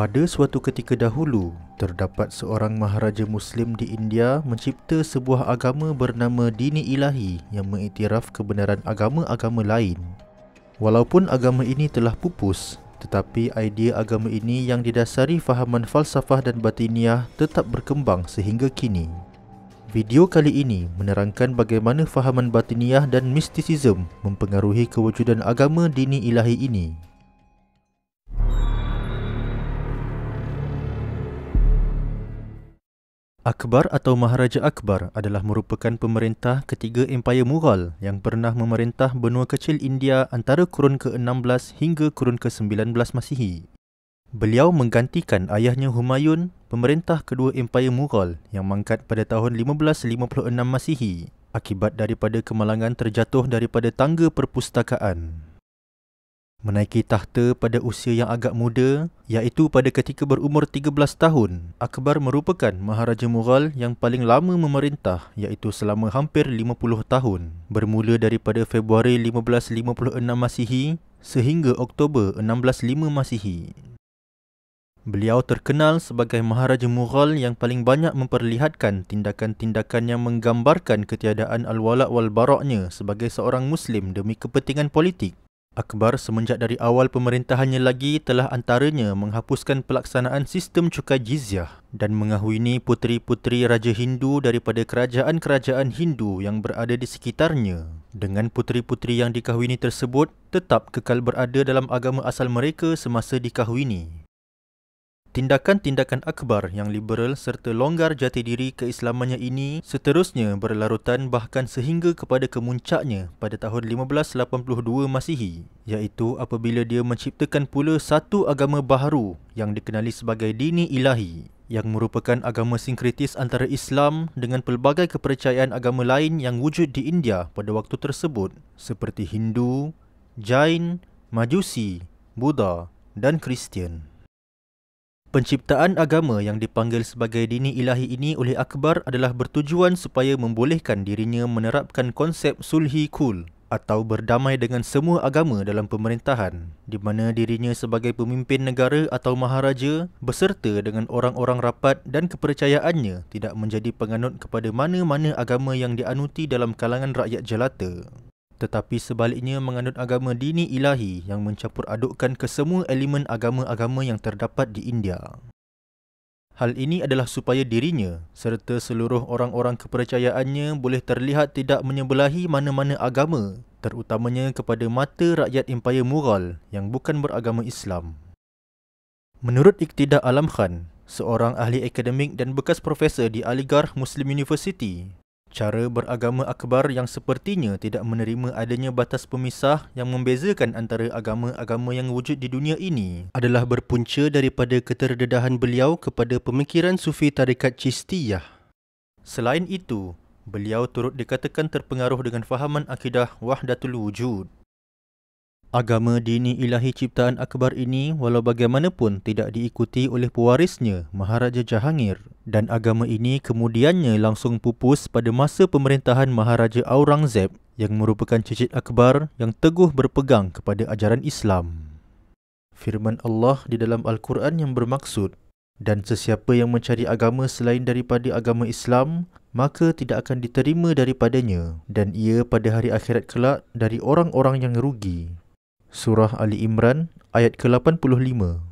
Pada suatu ketika dahulu, terdapat seorang maharaja muslim di India mencipta sebuah agama bernama Dini Ilahi yang mengiktiraf kebenaran agama-agama lain. Walaupun agama ini telah pupus, tetapi idea agama ini yang didasari fahaman falsafah dan batiniah tetap berkembang sehingga kini. Video kali ini menerangkan bagaimana fahaman batiniah dan mistisism mempengaruhi kewujudan agama Dini Ilahi ini. Akbar atau Maharaja Akbar adalah merupakan pemerintah ketiga Empayar Mughal yang pernah memerintah benua kecil India antara kurun ke-16 hingga kurun ke-19 Masihi. Beliau menggantikan ayahnya Humayun, pemerintah kedua Empayar Mughal yang mangkat pada tahun 1556 Masihi akibat daripada kemalangan terjatuh daripada tangga perpustakaan. Menaiki tahta pada usia yang agak muda, iaitu pada ketika berumur 13 tahun, Akbar merupakan Maharaja Mughal yang paling lama memerintah iaitu selama hampir 50 tahun. Bermula daripada Februari 1556 Masihi sehingga Oktober 1605 Masihi. Beliau terkenal sebagai Maharaja Mughal yang paling banyak memperlihatkan tindakan-tindakan yang menggambarkan ketiadaan al-walak wal-baraknya sebagai seorang Muslim demi kepentingan politik. Akbar semenjak dari awal pemerintahannya lagi telah antaranya menghapuskan pelaksanaan sistem cukai jizyah dan mengahwini puteri-puteri raja Hindu daripada kerajaan-kerajaan Hindu yang berada di sekitarnya. Dengan puteri-puteri yang dikahwini tersebut tetap kekal berada dalam agama asal mereka semasa dikahwini. Tindakan-tindakan akbar yang liberal serta longgar jati diri keislamannya ini seterusnya berlarutan bahkan sehingga kepada kemuncaknya pada tahun 1582 Masihi iaitu apabila dia menciptakan pula satu agama baharu yang dikenali sebagai Dini Ilahi yang merupakan agama sinkritis antara Islam dengan pelbagai kepercayaan agama lain yang wujud di India pada waktu tersebut seperti Hindu, Jain, Majusi, Buddha dan Kristian. Penciptaan agama yang dipanggil sebagai dini ilahi ini oleh Akbar adalah bertujuan supaya membolehkan dirinya menerapkan konsep sulhi kul atau berdamai dengan semua agama dalam pemerintahan di mana dirinya sebagai pemimpin negara atau maharaja beserta dengan orang-orang rapat dan kepercayaannya tidak menjadi penganut kepada mana-mana agama yang dianuti dalam kalangan rakyat jelata tetapi sebaliknya menganut agama dini ilahi yang mencampur adukkan kesemua elemen agama-agama yang terdapat di India. Hal ini adalah supaya dirinya serta seluruh orang-orang kepercayaannya boleh terlihat tidak menyebelahi mana-mana agama, terutamanya kepada mata rakyat Empire Mughal yang bukan beragama Islam. Menurut Iktidar Alam Khan, seorang ahli akademik dan bekas profesor di Aligarh Muslim University Cara beragama akbar yang sepertinya tidak menerima adanya batas pemisah yang membezakan antara agama-agama yang wujud di dunia ini adalah berpunca daripada keterdedahan beliau kepada pemikiran sufi tarikat Cistiyah. Selain itu, beliau turut dikatakan terpengaruh dengan fahaman akidah Wahdatul Wujud. Agama dini ilahi ciptaan akbar ini walau bagaimanapun tidak diikuti oleh pewarisnya Maharaja Jahangir dan agama ini kemudiannya langsung pupus pada masa pemerintahan Maharaja Aurangzeb yang merupakan cicit akbar yang teguh berpegang kepada ajaran Islam. Firman Allah di dalam Al-Quran yang bermaksud dan sesiapa yang mencari agama selain daripada agama Islam maka tidak akan diterima daripadanya dan ia pada hari akhirat kelak dari orang-orang yang rugi. Surah Ali Imran ayat ke-85